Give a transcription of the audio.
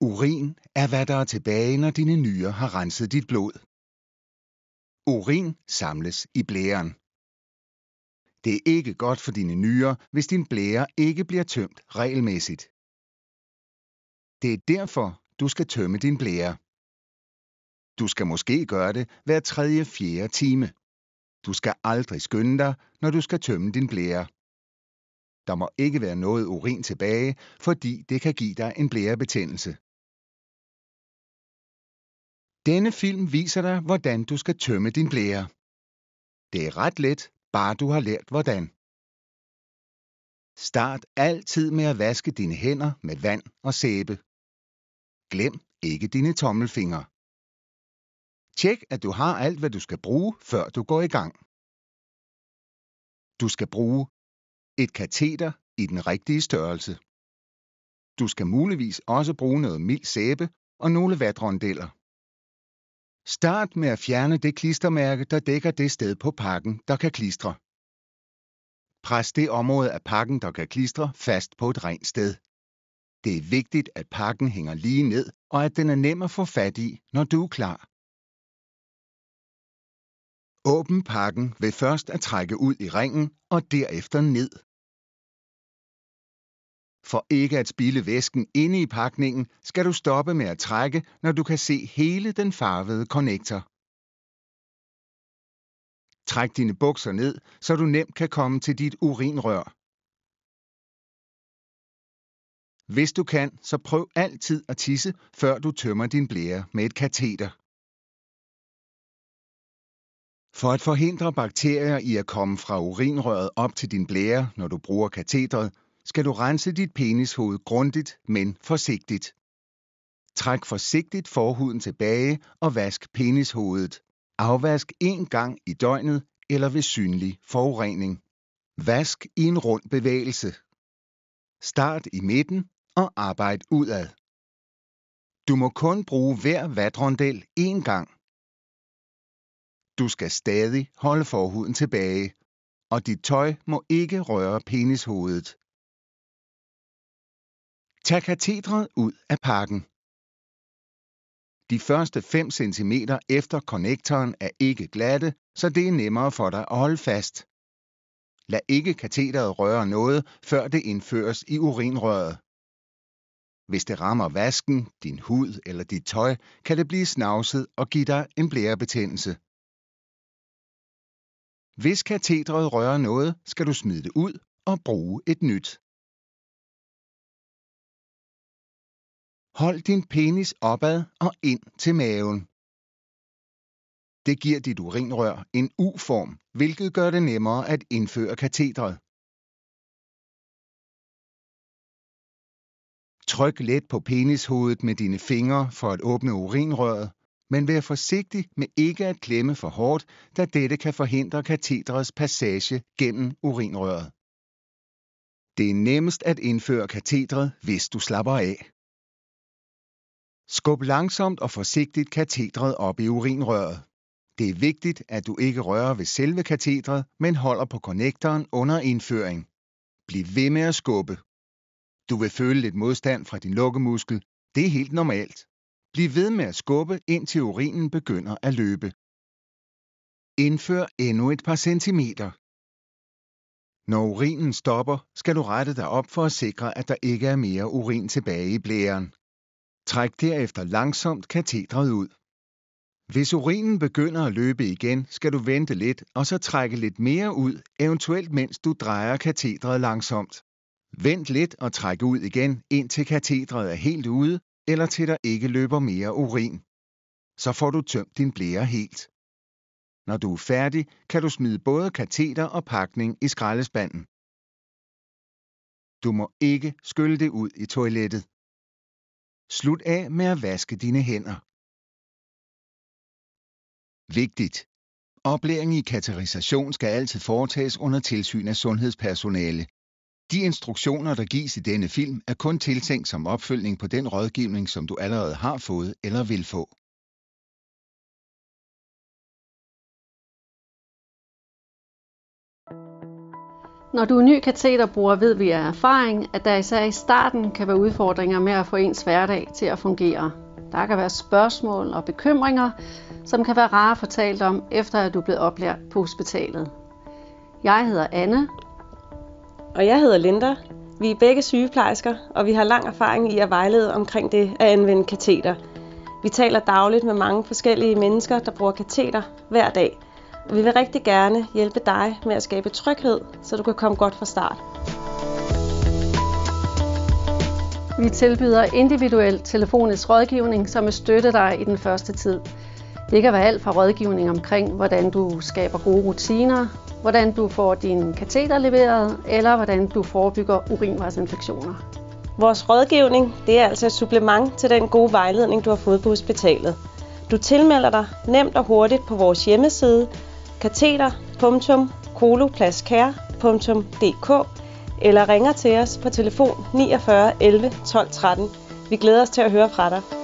Urin er, hvad der er tilbage, når dine nyrer har renset dit blod. Urin samles i blæren. Det er ikke godt for dine nyrer, hvis din blære ikke bliver tømt regelmæssigt. Det er derfor, du skal tømme din blære. Du skal måske gøre det hver tredje, fjerde time. Du skal aldrig skynde dig, når du skal tømme din blære. Der må ikke være noget urin tilbage, fordi det kan give dig en blærebetændelse. Denne film viser dig, hvordan du skal tømme din blære. Det er ret let, bare du har lært hvordan. Start altid med at vaske dine hænder med vand og sæbe. Glem ikke dine tommelfingre. Tjek, at du har alt, hvad du skal bruge, før du går i gang. Du skal bruge et kateter i den rigtige størrelse. Du skal muligvis også bruge noget mild sæbe og nogle vatrondeller. Start med at fjerne det klistermærke, der dækker det sted på pakken, der kan klistre. Pres det område af pakken, der kan klistre, fast på et rent sted. Det er vigtigt, at pakken hænger lige ned, og at den er nem at få fat i, når du er klar. Åbn pakken ved først at trække ud i ringen og derefter ned. For ikke at spilde væsken inde i pakningen, skal du stoppe med at trække, når du kan se hele den farvede konnektor. Træk dine bukser ned, så du nemt kan komme til dit urinrør. Hvis du kan, så prøv altid at tisse, før du tømmer din blære med et kateter. For at forhindre bakterier i at komme fra urinrøret op til din blære, når du bruger kateteret, skal du rense dit penishoved grundigt, men forsigtigt. Træk forsigtigt forhuden tilbage og vask penishovedet. Afvask én gang i døgnet eller ved synlig forurening. Vask i en rund bevægelse. Start i midten og arbejd udad. Du må kun bruge hver vatrondel én gang. Du skal stadig holde forhuden tilbage, og dit tøj må ikke røre penishovedet. Tag katedret ud af pakken. De første 5 cm efter konnektoren er ikke glatte, så det er nemmere for dig at holde fast. Lad ikke katederet røre noget, før det indføres i urinrøret. Hvis det rammer vasken, din hud eller dit tøj, kan det blive snavset og give dig en blærebetændelse. Hvis katedret rører noget, skal du smide det ud og bruge et nyt. Hold din penis opad og ind til maven. Det giver dit urinrør en U-form, hvilket gør det nemmere at indføre kateteret. Tryk let på penishovedet med dine fingre for at åbne urinrøret, men vær forsigtig med ikke at klemme for hårdt, da dette kan forhindre kateterets passage gennem urinrøret. Det er nemmest at indføre kateteret, hvis du slapper af. Skub langsomt og forsigtigt katetret op i urinrøret. Det er vigtigt, at du ikke rører ved selve katetret, men holder på konnektoren under indføring. Bliv ved med at skubbe. Du vil føle lidt modstand fra din lukkemuskel. Det er helt normalt. Bliv ved med at skubbe, indtil urinen begynder at løbe. Indfør endnu et par centimeter. Når urinen stopper, skal du rette dig op for at sikre, at der ikke er mere urin tilbage i blæren. Træk derefter langsomt katedret ud. Hvis urinen begynder at løbe igen, skal du vente lidt og så trække lidt mere ud, eventuelt mens du drejer katedret langsomt. Vent lidt og træk ud igen, indtil katedret er helt ude, eller til der ikke løber mere urin. Så får du tømt din blære helt. Når du er færdig, kan du smide både kateter og pakning i skraldespanden. Du må ikke skylle det ud i toilettet. Slut af med at vaske dine hænder. Vigtigt! Oplæring i katarisation skal altid foretages under tilsyn af sundhedspersonale. De instruktioner, der gives i denne film, er kun tiltænkt som opfølgning på den rådgivning, som du allerede har fået eller vil få. Når du er ny katheterbruger, ved vi af erfaring, at der især i starten kan være udfordringer med at få ens hverdag til at fungere. Der kan være spørgsmål og bekymringer, som kan være rare at fortalt om, efter at du er blevet oplært på hospitalet. Jeg hedder Anne. Og jeg hedder Linda. Vi er begge sygeplejersker, og vi har lang erfaring i at vejlede omkring det at anvende kateter. Vi taler dagligt med mange forskellige mennesker, der bruger kateter hver dag – vi vil rigtig gerne hjælpe dig med at skabe tryghed, så du kan komme godt fra start. Vi tilbyder individuel telefonisk rådgivning, som vil støtte dig i den første tid. Det kan være alt fra rådgivning omkring, hvordan du skaber gode rutiner, hvordan du får din kateter leveret, eller hvordan du forebygger urinvejsinfektioner. Vores rådgivning det er altså et supplement til den gode vejledning, du har fået på hospitalet. Du tilmelder dig nemt og hurtigt på vores hjemmeside kateter.coloplastcare.dk eller ringer til os på telefon 49 11 12 13. Vi glæder os til at høre fra dig.